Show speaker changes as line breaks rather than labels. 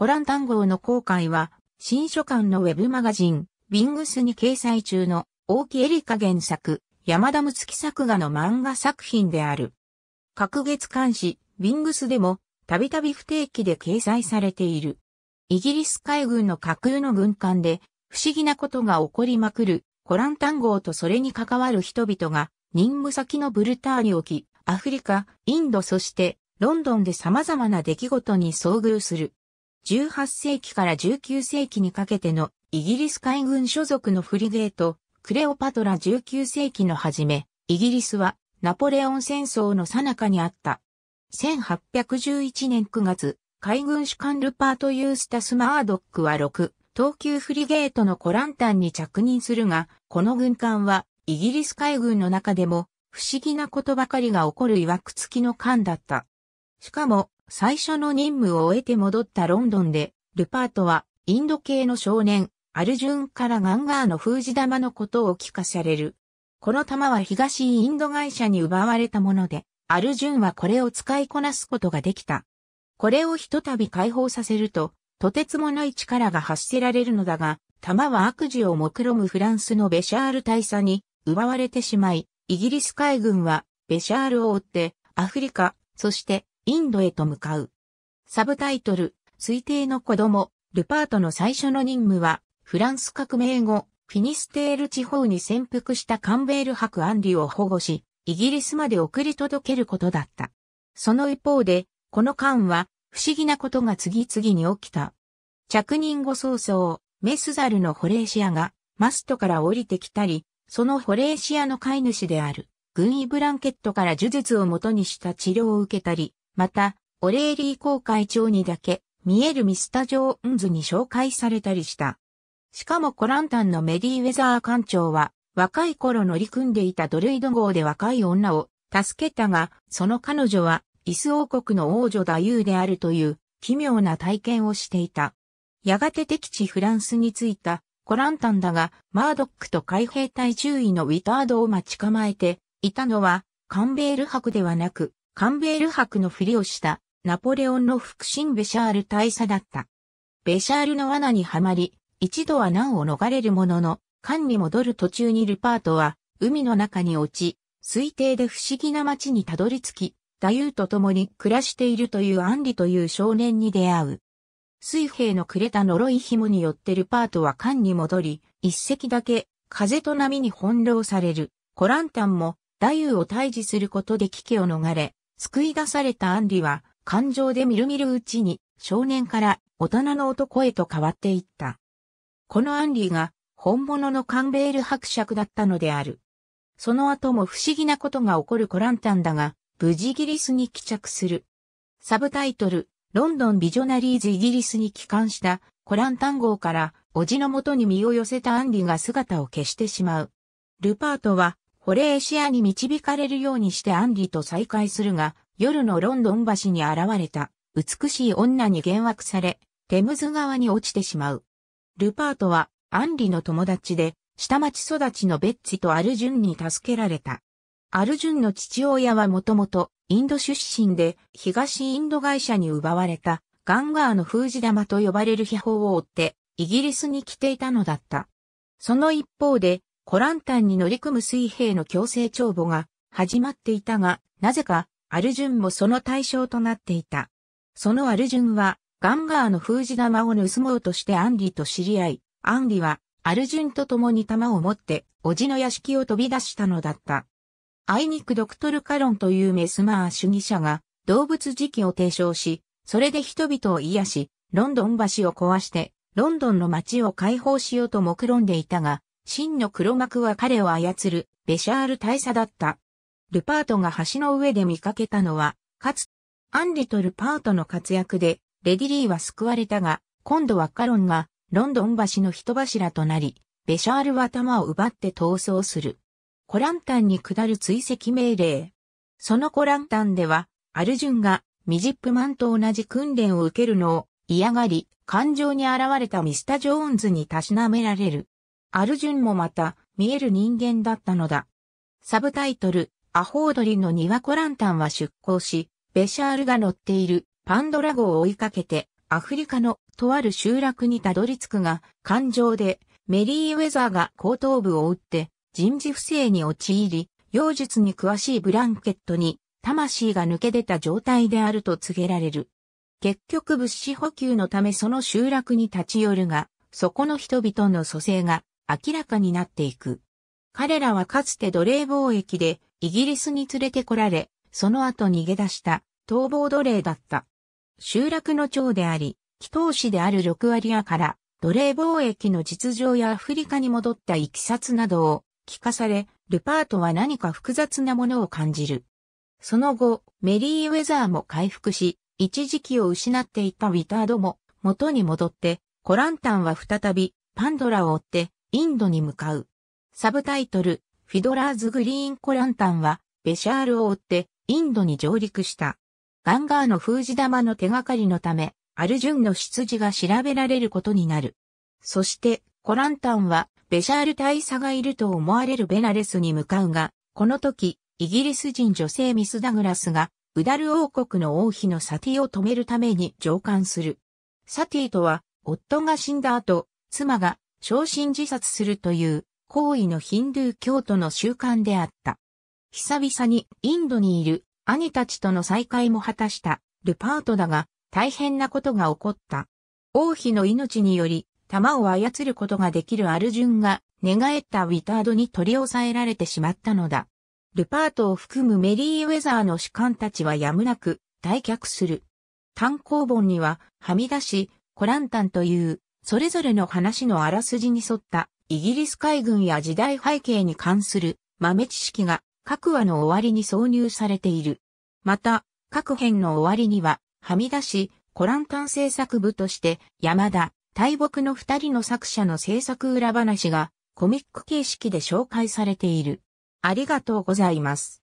コラン単号の公開は、新書館のウェブマガジン、ビングスに掲載中の、大木エリカ原作、山田睦月作画の漫画作品である。各月刊誌、ビングスでも、たびたび不定期で掲載されている。イギリス海軍の架空の軍艦で、不思議なことが起こりまくる、コラン単号とそれに関わる人々が、任務先のブルターニュ沖、アフリカ、インドそして、ロンドンで様々な出来事に遭遇する。18世紀から19世紀にかけてのイギリス海軍所属のフリゲート、クレオパトラ19世紀の初め、イギリスはナポレオン戦争の最中にあった。1811年9月、海軍主管ルパート・ユースタス・マードックは6、東急フリゲートのコランタンに着任するが、この軍艦はイギリス海軍の中でも不思議なことばかりが起こる曰く付きの艦だった。しかも、最初の任務を終えて戻ったロンドンで、ルパートはインド系の少年、アルジュンからガンガーの封じ玉のことを聞かされる。この玉は東インド会社に奪われたもので、アルジュンはこれを使いこなすことができた。これをひとたび解放させると、とてつもない力が発せられるのだが、玉は悪事を目論むフランスのベシャール大佐に奪われてしまい、イギリス海軍はベシャールを追ってアフリカ、そしてインドへと向かう。サブタイトル、推定の子供、ルパートの最初の任務は、フランス革命後、フィニステール地方に潜伏したカンベール博アンリを保護し、イギリスまで送り届けることだった。その一方で、この間は、不思議なことが次々に起きた。着任後早々、メスザルのホレーシアが、マストから降りてきたり、そのホレーシアの飼い主である、軍医ブランケットから呪術をもとにした治療を受けたり、また、オレーリー公会長にだけ、見えるミスタ・ジョーンズに紹介されたりした。しかもコランタンのメディ・ウェザー艦長は、若い頃乗り組んでいたドルイド号で若い女を助けたが、その彼女は、イス王国の王女ダユーであるという奇妙な体験をしていた。やがて敵地フランスに着いたコランタンだが、マードックと海兵隊中尉のウィタードを待ち構えていたのは、カンベール博ではなく、カンベール博のふりをしたナポレオンの腹心ベシャール大佐だった。ベシャールの罠にはまり、一度は難を逃れるものの、艦に戻る途中にルパートは海の中に落ち、推定で不思議な街にたどり着き、ユーと共に暮らしているというアンリという少年に出会う。水兵のくれた呪い紐によってルパートは艦に戻り、一隻だけ風と波に翻弄される。コランタンも太ーを退治することで危機を逃れ、救い出されたアンリは、感情でみるみるうちに、少年から大人の男へと変わっていった。このアンリが、本物のカンベール伯爵だったのである。その後も不思議なことが起こるコランタンだが、無事イギリスに帰着する。サブタイトル、ロンドンビジョナリーズイギリスに帰還したコランタン号から、おじのもとに身を寄せたアンリが姿を消してしまう。ルパートはホレーシアに導かれるようにしてアンリと再会するが、夜のロンドン橋に現れた美しい女に幻惑され、テムズ川に落ちてしまう。ルパートはアンリの友達で、下町育ちのベッチとアルジュンに助けられた。アルジュンの父親はもともとインド出身で東インド会社に奪われたガンガーの封じ玉と呼ばれる秘宝を追ってイギリスに来ていたのだった。その一方でコランタンに乗り組む水兵の強制帳簿が始まっていたが、なぜかアルジュンもその対象となっていた。そのアルジュンはガンガーの封じ玉を盗もうとしてアンリと知り合い、アンリはアルジュンと共に玉を持っておじの屋敷を飛び出したのだった。あいにくドクトルカロンというメスマー主義者が動物時期を提唱し、それで人々を癒し、ロンドン橋を壊して、ロンドンの街を解放しようと目論んでいたが、真の黒幕は彼を操る、ベシャール大佐だった。ルパートが橋の上で見かけたのは、かつ、アンリとルパートの活躍で、レディリーは救われたが、今度はカロンが、ロンドン橋の人柱となり、ベシャールは弾を奪って逃走する。コランタンに下る追跡命令。そのコランタンでは、アルジュンが、ミジップマンと同じ訓練を受けるのを嫌がり、感情に現れたミスタ・ジョーンズにたしなめられる。アルジュンもまた、見える人間だったのだ。サブタイトル、アホウドリの庭コランタンは出港し、ベシャールが乗っているパンドラ号を追いかけて、アフリカのとある集落にたどり着くが、感情でメリーウェザーが後頭部を打って人事不正に陥り、妖術に詳しいブランケットに魂が抜け出た状態であると告げられる。結局物資補給のためその集落に立ち寄るが、そこの人々の蘇生が明らかになっていく。彼らはかつて奴隷貿易でイギリスに連れてこられ、その後逃げ出した逃亡奴隷だった。集落の長であり、祈祷師である六割屋から奴隷貿易の実情やアフリカに戻った行きさつなどを聞かされ、ルパートは何か複雑なものを感じる。その後、メリーウェザーも回復し、一時期を失っていたウィタードも元に戻って、コランタンは再びパンドラを追ってインドに向かう。サブタイトル、フィドラーズ・グリーン・コランタンは、ベシャールを追って、インドに上陸した。ガンガーの封じ玉の手がかりのため、アルジュンの出自が調べられることになる。そして、コランタンは、ベシャール大佐がいると思われるベナレスに向かうが、この時、イギリス人女性ミス・ダグラスが、ウダル王国の王妃のサティを止めるために上官する。サティとは、夫が死んだ後、妻が昇進自殺するという行為のヒンドゥー教徒の習慣であった。久々にインドにいる兄たちとの再会も果たしたルパートだが大変なことが起こった。王妃の命により弾を操ることができるアルジュンが寝返ったウィタードに取り押さえられてしまったのだ。ルパートを含むメリーウェザーの士官たちはやむなく退却する。単行本にははみ出し、コランタンというそれぞれの話のあらすじに沿ったイギリス海軍や時代背景に関する豆知識が各話の終わりに挿入されている。また、各編の終わりには、はみ出し、コランタン制作部として山田、大木の二人の作者の制作裏話がコミック形式で紹介されている。ありがとうございます。